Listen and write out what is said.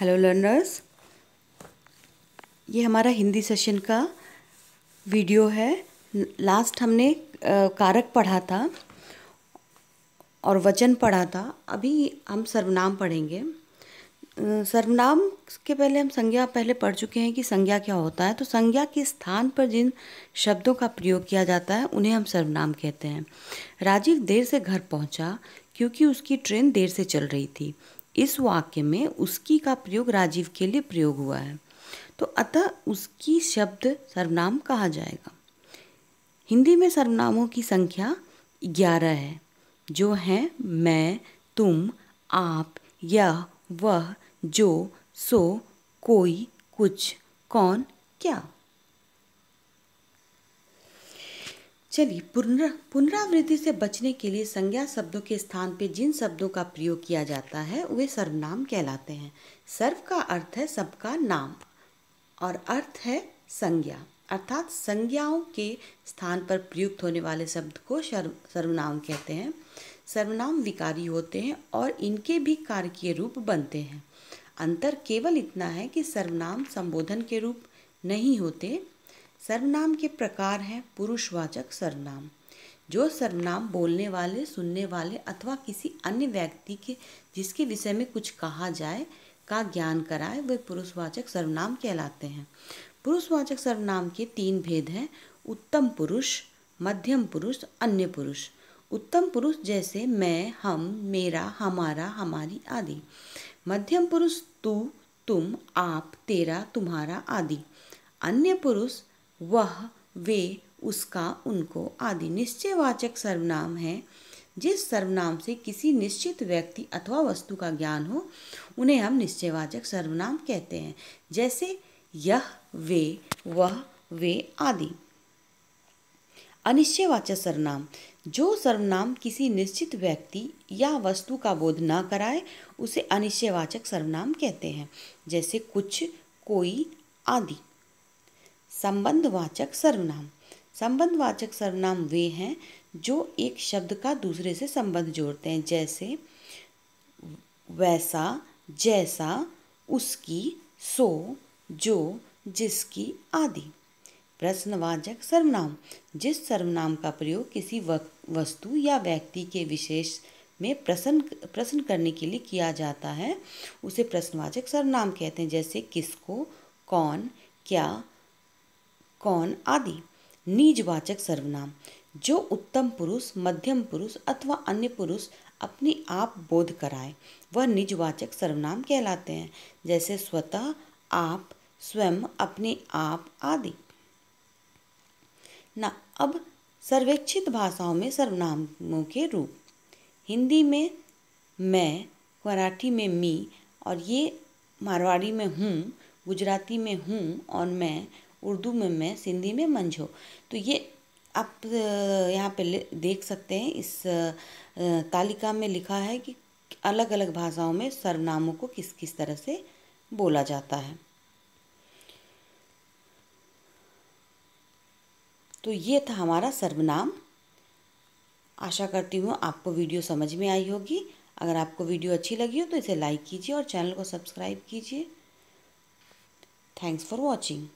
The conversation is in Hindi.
हेलो लर्नर्स ये हमारा हिंदी सेशन का वीडियो है लास्ट हमने कारक पढ़ा था और वचन पढ़ा था अभी हम सर्वनाम पढ़ेंगे सर्वनाम के पहले हम संज्ञा पहले पढ़ चुके हैं कि संज्ञा क्या होता है तो संज्ञा के स्थान पर जिन शब्दों का प्रयोग किया जाता है उन्हें हम सर्वनाम कहते हैं राजीव देर से घर पहुंचा क्योंकि उसकी ट्रेन देर से चल रही थी इस वाक्य में उसकी का प्रयोग राजीव के लिए प्रयोग हुआ है तो अतः उसकी शब्द सर्वनाम कहा जाएगा हिंदी में सर्वनामों की संख्या ग्यारह है जो हैं मैं तुम आप यह वह जो सो कोई कुछ कौन क्या चलिए पुनरा पुनरावृत्ति से बचने के लिए संज्ञा शब्दों के स्थान पे जिन शब्दों का प्रयोग किया जाता है वे सर्वनाम कहलाते हैं सर्व का अर्थ है सबका नाम और अर्थ है संज्ञा अर्थात संज्ञाओं के स्थान पर प्रयुक्त होने वाले शब्द को सर्व सर्वनाम कहते हैं सर्वनाम विकारी होते हैं और इनके भी कार्य रूप बनते हैं अंतर केवल इतना है कि सर्वनाम संबोधन के रूप नहीं होते सर्वनाम के प्रकार हैं पुरुषवाचक सर्वनाम जो सर्वनाम बोलने वाले सुनने वाले अथवा किसी अन्य व्यक्ति के जिसके विषय में कुछ कहा जाए का ज्ञान कराए वे पुरुषवाचक सर्वनाम कहलाते हैं पुरुषवाचक सर्वनाम के तीन भेद हैं उत्तम पुरुष मध्यम पुरुष अन्य पुरुष उत्तम पुरुष जैसे मैं हम मेरा हमारा हमारी आदि मध्यम पुरुष तू तुम आप तेरा तुम्हारा आदि अन्य पुरुष वह वे उसका उनको आदि निश्चयवाचक सर्वनाम है जिस सर्वनाम से किसी निश्चित व्यक्ति अथवा वस्तु का ज्ञान हो उन्हें हम निश्चयवाचक सर्वनाम कहते हैं जैसे यह वे वह वे आदि अनिश्चयवाचक सर्वनाम जो सर्वनाम किसी निश्चित व्यक्ति या वस्तु का बोध न कराए उसे अनिश्चयवाचक सर्वनाम कहते हैं जैसे कुछ कोई आदि संबंधवाचक सर्वनाम संबंधवाचक सर्वनाम वे हैं जो एक शब्द का दूसरे से संबंध जोड़ते हैं जैसे वैसा जैसा उसकी सो जो जिसकी आदि प्रश्नवाचक सर्वनाम जिस सर्वनाम का प्रयोग किसी वस्तु या व्यक्ति के विशेष में प्रश्न प्रश्न करने के लिए किया जाता है उसे प्रश्नवाचक सर्वनाम कहते हैं जैसे किसको कौन क्या कौन आदि निजवाचक सर्वनाम जो उत्तम पुरुष मध्यम पुरुष अथवा अन्य पुरुष अपने आप बोध कराए वह निजवाचक सर्वनाम कहलाते हैं जैसे स्वतः आप स्वयं अपने आप आदि ना अब सर्वेक्षित भाषाओं में सर्वनामों के रूप हिंदी में मैं मराठी में मी और ये मारवाड़ी में हूँ गुजराती में हूँ और मैं उर्दू में मैं सिंधी में मंझो तो ये आप यहाँ पे देख सकते हैं इस तालिका में लिखा है कि अलग अलग भाषाओं में सर्वनामों को किस किस तरह से बोला जाता है तो ये था हमारा सर्वनाम आशा करती हूँ आपको वीडियो समझ में आई होगी अगर आपको वीडियो अच्छी लगी हो तो इसे लाइक कीजिए और चैनल को सब्सक्राइब कीजिए थैंक्स फॉर वॉचिंग